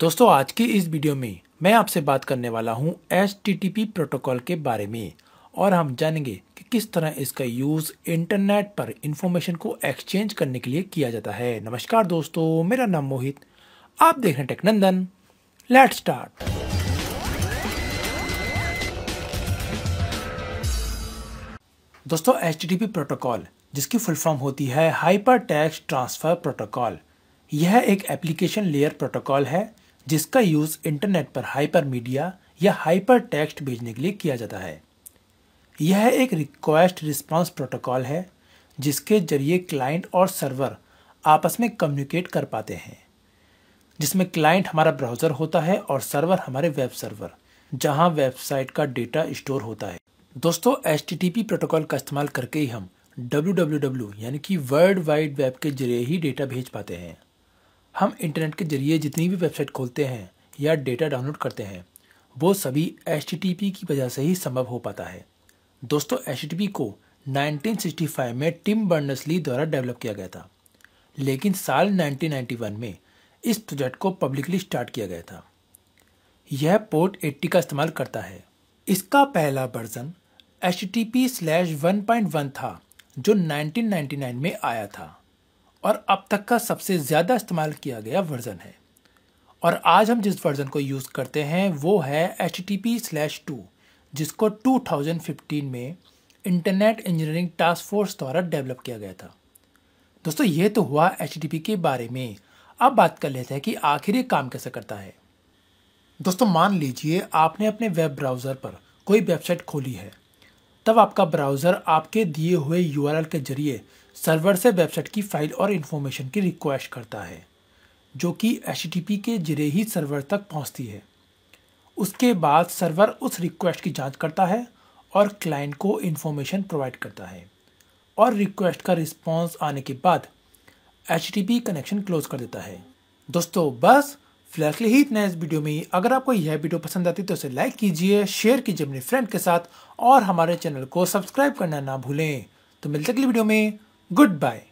दोस्तों आज की इस वीडियो में मैं आपसे बात करने वाला हूं एच प्रोटोकॉल के बारे में और हम जानेंगे कि किस तरह इसका यूज़ इंटरनेट पर इंफॉर्मेशन को एक्सचेंज करने के लिए किया जाता है नमस्कार दोस्तों मेरा नाम मोहित आप देख रहे हैं टेकनंदन लेट स्टार्ट दोस्तों एच प्रोटोकॉल जिसकी फुल फॉर्म होती है हाइपर टैक्स ट्रांसफ़र प्रोटोकॉल यह एक एप्लीकेशन लेयर प्रोटोकॉल है जिसका यूज़ इंटरनेट पर हाइपर मीडिया या हाइपर टेक्स्ट भेजने के लिए किया जाता है यह एक रिक्वेस्ट रिस्पांस प्रोटोकॉल है जिसके जरिए क्लाइंट और सर्वर आपस में कम्युनिकेट कर पाते हैं जिसमें क्लाइंट हमारा ब्राउज़र होता है और सर्वर हमारे वेब सर्वर जहां वेबसाइट का डेटा स्टोर होता है दोस्तों एच प्रोटोकॉल का इस्तेमाल करके ही हम डब्ल्यू यानी कि वर्ल्ड वाइड वेब के जरिए ही डेटा भेज पाते हैं हम इंटरनेट के ज़रिए जितनी भी वेबसाइट खोलते हैं या डेटा डाउनलोड करते हैं वो सभी एच की वजह से ही संभव हो पाता है दोस्तों एच को 1965 में टिम बर्नसली द्वारा डेवलप किया गया था लेकिन साल 1991 में इस प्रोजेक्ट को पब्लिकली स्टार्ट किया गया था यह पोर्ट 80 का इस्तेमाल करता है इसका पहला version H T P slash one point one था जो 1999 में आया था और अब तक का सबसे ज़्यादा इस्तेमाल किया गया वर्ज़न है और आज हम जिस वर्ज़न को यूज़ करते हैं वो है H T P slash two जिसको 2015 में इंटरनेट इंजीनियरिंग टास्क फोर्स द्वारा डेवलप किया गया था दोस्तों ये तो हुआ एच के बारे में अब बात कर लेते हैं कि आखिर ये काम कैसे करता है दोस्तों मान लीजिए आपने अपने वेब ब्राउज़र पर कोई वेबसाइट खोली है तब आपका ब्राउज़र आपके दिए हुए यू के जरिए सर्वर से वेबसाइट की फाइल और इन्फॉर्मेशन की रिक्वेस्ट करता है जो कि एच के जरिए ही सर्वर तक पहुंचती है उसके बाद सर्वर उस रिक्वेस्ट की जांच करता है और क्लाइंट को इन्फॉर्मेशन प्रोवाइड करता है और रिक्वेस्ट का रिस्पॉन्स आने के बाद एच कनेक्शन क्लोज कर देता है दोस्तों बस फिलहाल ही इतना इस वीडियो में ही अगर आपको यह वीडियो पसंद आती तो उसे लाइक कीजिए शेयर कीजिए अपने फ्रेंड के साथ और हमारे चैनल को सब्सक्राइब करना ना भूलें तो मिलते अगली वीडियो में गुड बाय